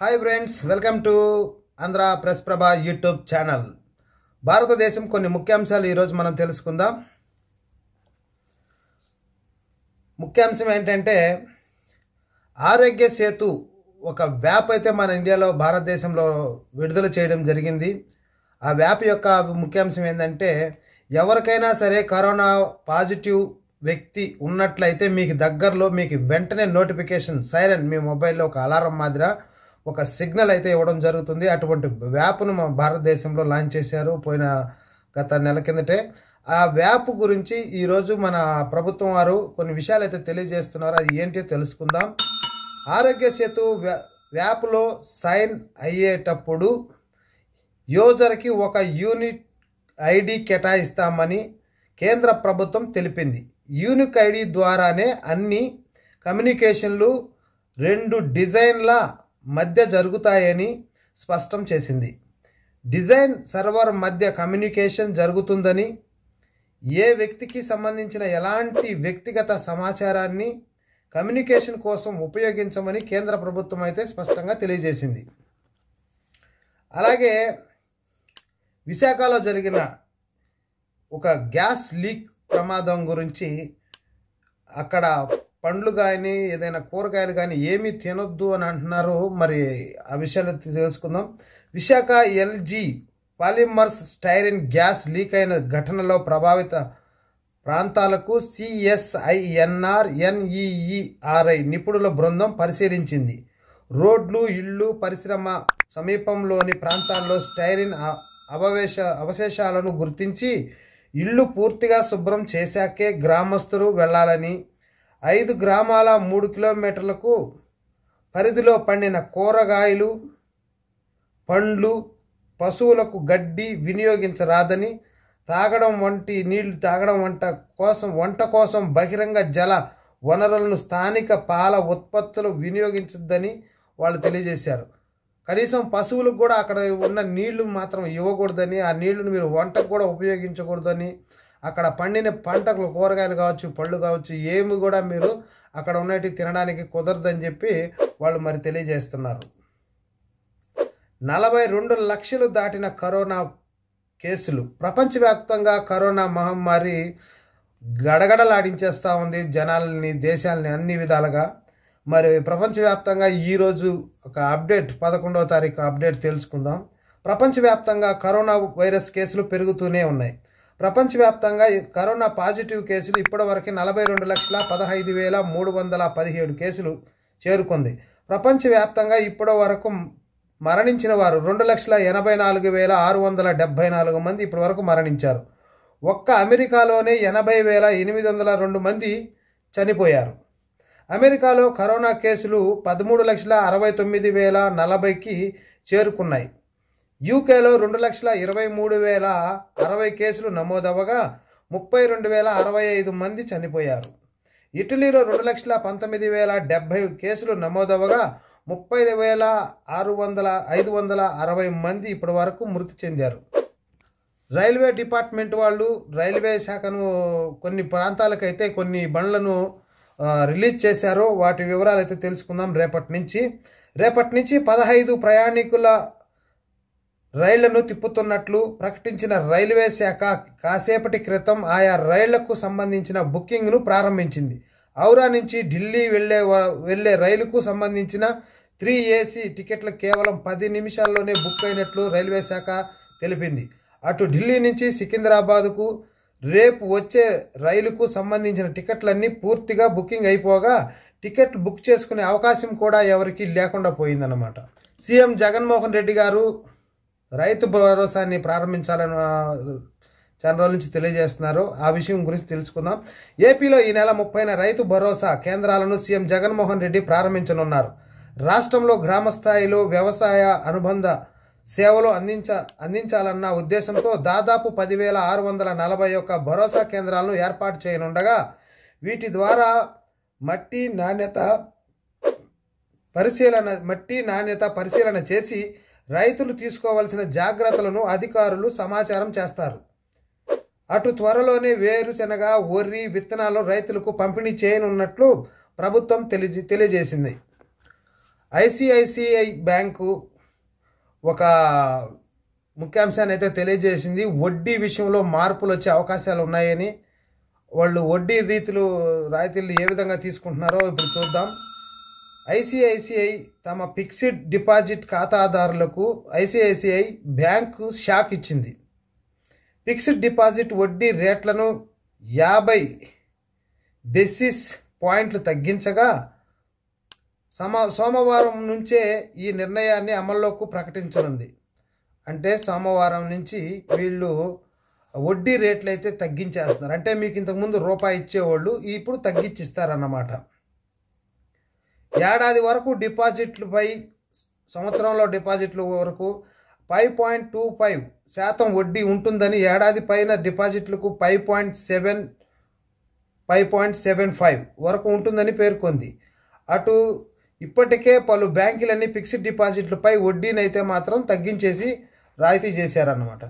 hi friends welcome to Andhra press Prabha YouTube channel భారతదేశం కొన్ని ముఖ్యాంశాలు ఈరోజు మనం తెలుసుకుందాం ముఖ్యాంశం ఏంటంటే ఆరోగ్య సేతు ఒక వ్యాప్ అయితే మన ఇండియాలో భారతదేశంలో విడుదల చేయడం జరిగింది ఆ వ్యాప్ యొక్క ముఖ్యాంశం ఏంటంటే ఎవరికైనా సరే కరోనా పాజిటివ్ వ్యక్తి ఉన్నట్లయితే మీకు దగ్గరలో మీకు వెంటనే నోటిఫికేషన్ సైరన్ మీ మొబైల్లో ఒక అలారం మాదిరి ఒక సిగ్నల్ అయితే ఇవ్వడం జరుగుతుంది అటువంటి వ్యాప్ను మన భారతదేశంలో లాంచ్ చేశారు పోయిన గత నెల కిందటే ఆ వ్యాప్ గురించి ఈరోజు మన ప్రభుత్వం వారు కొన్ని విషయాలు అయితే తెలియజేస్తున్నారు అది ఏంటి తెలుసుకుందాం ఆరోగ్య సేతు వ్యాప్లో సైన్ అయ్యేటప్పుడు యూజర్కి ఒక యూనిట్ ఐడి కేటాయిస్తామని కేంద్ర ప్రభుత్వం తెలిపింది యూనిక్ ఐడి ద్వారానే అన్ని కమ్యూనికేషన్లు రెండు డిజైన్ల మధ్య జరుగుతాయని స్పష్టం చేసింది డిజైన్ సర్వర్ మధ్య కమ్యూనికేషన్ జరుగుతుందని ఏ వ్యక్తికి సంబంధించిన ఎలాంటి వ్యక్తిగత సమాచారాన్ని కమ్యూనికేషన్ కోసం ఉపయోగించమని కేంద్ర ప్రభుత్వం అయితే స్పష్టంగా తెలియజేసింది అలాగే విశాఖలో జరిగిన ఒక గ్యాస్ లీక్ ప్రమాదం గురించి అక్కడ పండ్లు కానీ ఏదైనా కూరగాయలు కానీ ఏమీ తినొద్దు అని అంటున్నారు మరి ఆ విషయాలు తెలుసుకుందాం Visakha LG polymers styrene gas leak అయిన ఘటనలో ప్రభావిత ప్రాంతాలకు సిఎస్ఐఎన్ఆర్ ఎన్ఈఈఆర్ఐ నిపుణుల బృందం పరిశీలించింది రోడ్లు ఇళ్ళు పరిశ్రమ సమీపంలోని ప్రాంతాల్లో స్టైరిన్ అవవేశ అవశేషాలను గుర్తించి ఇళ్ళు పూర్తిగా శుభ్రం చేశాకే గ్రామస్తులు వెళ్లాలని ఐదు గ్రామాల మూడు కిలోమీటర్లకు పరిధిలో పండిన కూరగాయలు పండ్లు పశువులకు గడ్డి వినియోగించరాదని తాగడం వంటి నీళ్లు తాగడం వంట కోసం వంట కోసం బహిరంగ జల వనరులను స్థానిక పాల ఉత్పత్తులు వినియోగించద్దని వాళ్ళు తెలియజేశారు కనీసం పశువులకు కూడా అక్కడ ఉన్న నీళ్లు మాత్రం ఇవ్వకూడదని ఆ నీళ్లను మీరు వంటకు కూడా ఉపయోగించకూడదని అక్కడ పండిన పంటలు కూరగాయలు కావచ్చు పళ్ళు కావచ్చు ఏమి కూడా మీరు అక్కడ ఉన్నవి తినడానికి కుదరదని చెప్పి వాళ్ళు మరి తెలియజేస్తున్నారు నలభై రెండు లక్షలు దాటిన కరోనా కేసులు ప్రపంచవ్యాప్తంగా కరోనా మహమ్మారి గడగడలాడించేస్తూ ఉంది జనాలని దేశాలని అన్ని విధాలుగా మరి ప్రపంచవ్యాప్తంగా ఈరోజు ఒక అప్డేట్ పదకొండవ తారీఖు అప్డేట్ తెలుసుకుందాం ప్రపంచవ్యాప్తంగా కరోనా వైరస్ కేసులు పెరుగుతూనే ఉన్నాయి ప్రపంచవ్యాప్తంగా కరోనా పాజిటివ్ కేసులు ఇప్పటివరకు నలభై రెండు లక్షల పదహైదు వేల మూడు వందల పదిహేడు కేసులు చేరుకుంది ప్రపంచవ్యాప్తంగా ఇప్పటి వరకు మరణించిన వారు రెండు లక్షల ఎనభై నాలుగు వేల ఆరు వందల డెబ్భై నాలుగు మంది ఇప్పటి వరకు మరణించారు ఒక్క అమెరికాలోనే ఎనభై వేల ఎనిమిది వందల రెండు మంది చనిపోయారు అమెరికాలో కరోనా కేసులు పదమూడు లక్షల అరవై తొమ్మిది వేల నలభైకి చేరుకున్నాయి యూకేలో రెండు లక్షల ఇరవై మూడు వేల అరవై కేసులు నమోదవ్వగా ముప్పై రెండు వేల అరవై ఐదు మంది చనిపోయారు ఇటలీలో రెండు లక్షల పంతొమ్మిది వేల డెబ్బై కేసులు నమోదవ్వగా ముప్పై వేల ఆరు వందల ఐదు వందల అరవై మంది ఇప్పటి వరకు మృతి చెందారు రైల్వే డిపార్ట్మెంట్ వాళ్ళు రైల్వే శాఖను కొన్ని ప్రాంతాలకైతే కొన్ని బండ్లను రిలీజ్ చేశారు వాటి వివరాలు అయితే తెలుసుకుందాం రేపటి నుంచి రేపటి నుంచి పదహైదు ప్రయాణికుల రైళ్లను తిప్పుతున్నట్లు ప్రకటించిన రైల్వే శాఖ కాసేపటి క్రితం ఆయా రైళ్లకు సంబంధించిన బుకింగ్ను ప్రారంభించింది ఔరా నుంచి ఢిల్లీ వెళ్లే వెళ్లే రైలుకు సంబంధించిన త్రీ ఏసీ టికెట్లు కేవలం పది నిమిషాల్లోనే బుక్ అయినట్లు రైల్వే శాఖ తెలిపింది అటు ఢిల్లీ నుంచి సికింద్రాబాద్కు రేపు వచ్చే రైలుకు సంబంధించిన టికెట్లన్నీ పూర్తిగా బుకింగ్ అయిపోగా టికెట్ బుక్ చేసుకునే అవకాశం కూడా ఎవరికీ లేకుండా పోయిందన్నమాట సీఎం జగన్మోహన్ రెడ్డి గారు రైతు భరోసాన్ని ప్రారంభించాలని చంద్రోల నుంచి తెలియజేస్తున్నారు ఆ విషయం గురించి తెలుసుకుందాం ఏపీలో ఈ నెల ముప్పైన రైతు భరోసా కేంద్రాలను సీఎం జగన్మోహన్ రెడ్డి ప్రారంభించనున్నారు రాష్ట్రంలో గ్రామస్థాయిలో వ్యవసాయ అనుబంధ సేవలు అందించ అందించాలన్న ఉద్దేశంతో దాదాపు పదివేల ఆరు వందల నలభై ఒక్క భరోసా కేంద్రాలను ఏర్పాటు చేయనుండగా వీటి ద్వారా మట్టి నాణ్యత పరిశీలన మట్టి నాణ్యత పరిశీలన చేసి రైతులు తీసుకోవాల్సిన జాగ్రత్తలను అధికారులు సమాచారం చేస్తారు అటు త్వరలోనే వేరుశనగ వరి విత్తనాలు రైతులకు పంపిణీ చేయనున్నట్లు ప్రభుత్వం తెలియజే తెలియజేసింది ఐసిఐసిఐ బ్యాంకు ఒక ముఖ్యాంశాన్ని అయితే తెలియజేసింది వడ్డీ విషయంలో మార్పులు వచ్చే అవకాశాలు ఉన్నాయని వాళ్ళు వడ్డీ రీతులు రాయితీలు ఏ విధంగా తీసుకుంటున్నారో ఇప్పుడు చూద్దాం ఐసిఐసిఐ తమ ఫిక్స్డ్ డిపాజిట్ ఖాతాదారులకు ఐసిఐసిఐ బ్యాంకు షాక్ ఇచ్చింది ఫిక్స్డ్ డిపాజిట్ వడ్డీ రేట్లను యాభై బెసిస్ పాయింట్లు తగ్గించగా సమ సోమవారం నుంచే ఈ నిర్ణయాన్ని అమల్లోకి ప్రకటించనుంది అంటే సోమవారం నుంచి వీళ్ళు వడ్డీ రేట్లు అయితే తగ్గించేస్తున్నారు అంటే మీకు ఇంతకుముందు రూపాయి ఇచ్చేవాళ్ళు ఇప్పుడు తగ్గించిస్తారన్నమాట ఏడాది వరకు డిపాజిట్లపై సంవత్సరంలో డిపాజిట్ల వరకు ఫైవ్ పాయింట్ టూ ఫైవ్ శాతం వడ్డీ ఉంటుందని ఏడాది పైన డిపాజిట్లకు five point seven five point seven five వరకు ఉంటుందని పేర్కొంది అటు ఇప్పటికే పలు బ్యాంకులన్నీ ఫిక్స్డ్ డిపాజిట్లపై వడ్డీని అయితే మాత్రం తగ్గించేసి రాయితీ చేశారన్నమాట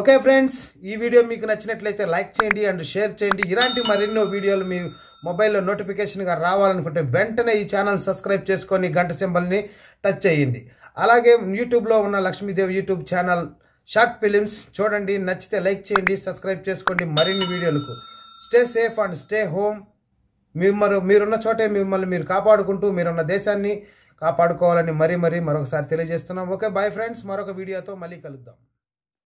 ఓకే ఫ్రెండ్స్ ఈ వీడియో మీకు నచ్చినట్లయితే లైక్ చేయండి అండ్ షేర్ చేయండి ఇలాంటి మరెన్నో వీడియోలు మీ మొబైల్లో నోటిఫికేషన్గా రావాలనుకుంటే వెంటనే ఈ ఛానల్ సబ్స్క్రైబ్ చేసుకొని గంట సింబల్ని టచ్ చేయండి అలాగే యూట్యూబ్లో ఉన్న Lakshmidevi YouTube channel short films చూడండి నచ్చితే లైక్ చేయండి సబ్స్క్రైబ్ చేసుకోండి మరిన్ని వీడియోలకు stay safe and stay home మిమ్మల్ని మీరున్న చోటే మిమ్మల్ని మీరు కాపాడుకుంటూ మీరున్న దేశాన్ని కాపాడుకోవాలని మరీ మరీ మరొకసారి తెలియజేస్తున్నాం ఓకే బాయ్ ఫ్రెండ్స్ మరొక వీడియోతో మళ్ళీ కలుద్దాం